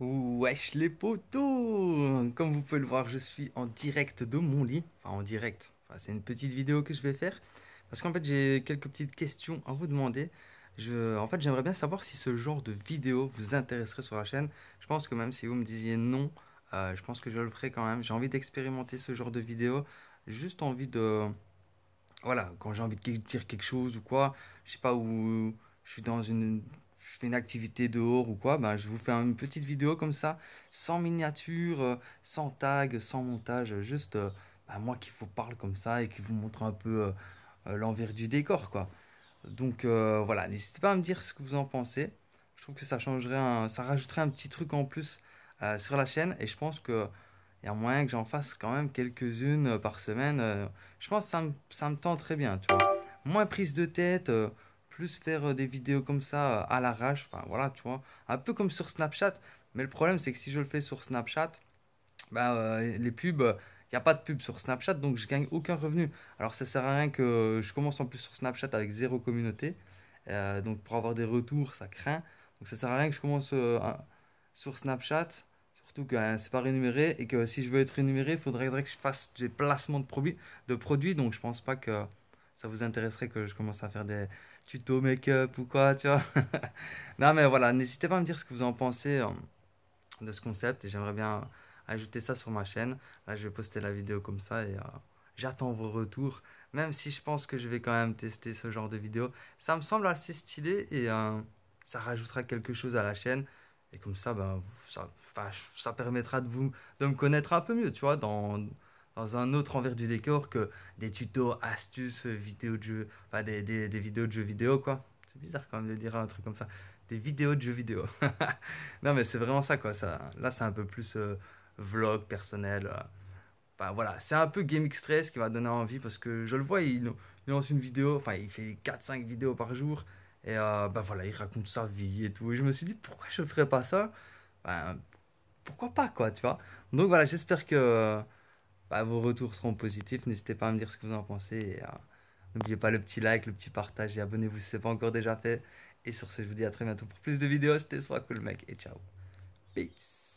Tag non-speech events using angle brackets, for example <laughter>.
Wesh les potos Comme vous pouvez le voir, je suis en direct de mon lit. Enfin, en direct. c'est une petite vidéo que je vais faire. Parce qu'en fait, j'ai quelques petites questions à vous demander. Je... En fait, j'aimerais bien savoir si ce genre de vidéo vous intéresserait sur la chaîne. Je pense que même si vous me disiez non, euh, je pense que je le ferai quand même. J'ai envie d'expérimenter ce genre de vidéo. Juste envie de... Voilà, quand j'ai envie de dire quelque chose ou quoi, je sais pas où... Je suis dans une je fais une activité dehors ou quoi, Ben je vous fais une petite vidéo comme ça, sans miniature, euh, sans tag, sans montage, juste euh, bah, moi qui vous parle comme ça et qui vous montre un peu euh, l'envers du décor. quoi. Donc voilà, n'hésitez pas à me dire ce que vous en pensez. Je trouve que ça changerait, ça rajouterait un petit truc en plus sur la chaîne et je pense que il y a moyen que j'en fasse quand même quelques-unes par semaine. je pense que ça me, ça me tend très bien, tu vois. Moins prise de tête faire euh, des vidéos comme ça euh, à l'arrache. Enfin voilà, tu vois, un peu comme sur Snapchat. Mais le problème, c'est que si je le fais sur Snapchat, bah, euh, les pubs, il n'y a pas de pub sur Snapchat, donc je gagne aucun revenu. Alors ça sert à rien que je commence en plus sur Snapchat avec zéro communauté. donc pour avoir des retours, ça craint. Donc ça sert à rien que je commence sur Snapchat. Surtout que hein, c'est pas rémunéré et que si je veux être rémunéré, il faudrait, faudrait, que je fasse des placements de produits, de produits. Donc je pense pas que ça vous intéresserait que je commence à faire des, tuto make-up ou quoi, tu vois. <laughs> non, mais voilà, n'hésitez pas à me dire ce que vous en pensez euh, de ce concept et j'aimerais bien ajouter ça sur ma chaîne. Là, je vais poster la vidéo comme ça et euh, j'attends vos retours. Même si je pense que je vais quand même tester ce genre de vidéo, ça me semble assez stylé et euh, ça rajoutera quelque chose à la chaîne. Et comme ça, ben, ça, ça permettra de, vous, de me connaître un peu mieux, tu vois, dans, dans un autre envers du décor que des tutos, astuces, vidéos de jeux, enfin des, des, des vidéos de jeux vidéo quoi. C'est bizarre quand même de dire un truc comme ça. Des vidéos de jeux vidéo. <laughs> non mais c'est vraiment ça quoi. Ça, là c'est un peu plus euh, vlog personnel. Euh. Enfin voilà, c'est un peu Game Stress qui va donner envie parce que je le vois, il, lance une vidéo, enfin il fait 4-5 vidéos par jour. Et ben voilà, il raconte sa vie et tout. Et je me suis dit, pourquoi je ferais pas ça ben, Pourquoi pas, quoi, tu vois Donc voilà, j'espère que bah, vos retours seront positifs. N'hésitez pas à me dire ce que vous en pensez. et euh, N'oubliez pas le petit like, le petit partage et abonnez-vous si ce n'est pas encore déjà fait. Et sur ce, je vous dis à très bientôt pour plus de vidéos. C'était Soit Cool Mec et ciao. Peace.